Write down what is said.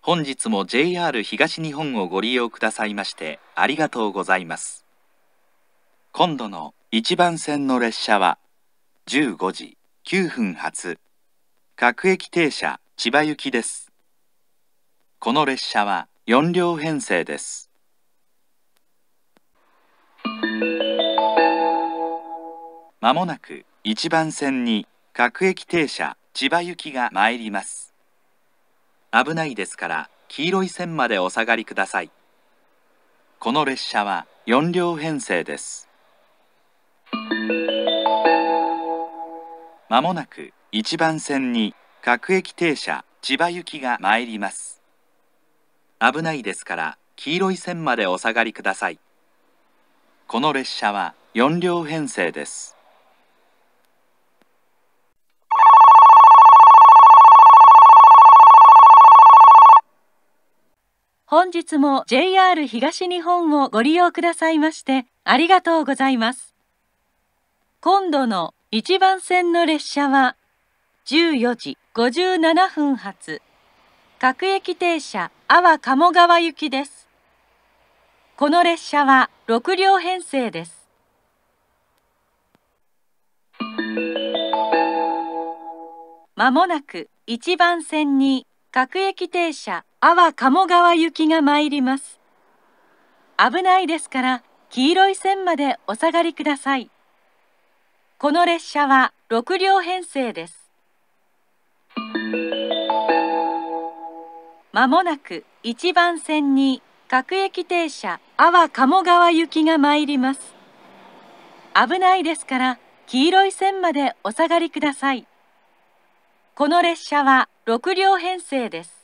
本日も JR 東日本をご利用くださいましてありがとうございます今度の一番線の列車は15時9分発各駅停車千葉行きですこの列車は4両編成ですまもなく1番線に各駅停車千葉行きが参ります危ないですから黄色い線までお下がりくださいこの列車は4両編成ですまもなく1番線に各駅停車千葉行きが参ります危ないですから黄色い線までお下がりくださいこの列車は4両編成です本日も JR 東日本をご利用くださいましてありがとうございます今度の一番線の列車は14時57分発各駅停車阿波鴨川行きですこの列車は6両編成ですまもなく一番線に各駅停車阿波鴨川行きが参ります危ないですから黄色い線までお下がりくださいこの列車は6両編成ですまもなく1番線に各駅停車阿波鴨川行きが参ります危ないですから黄色い線までお下がりくださいこの列車は6両編成です。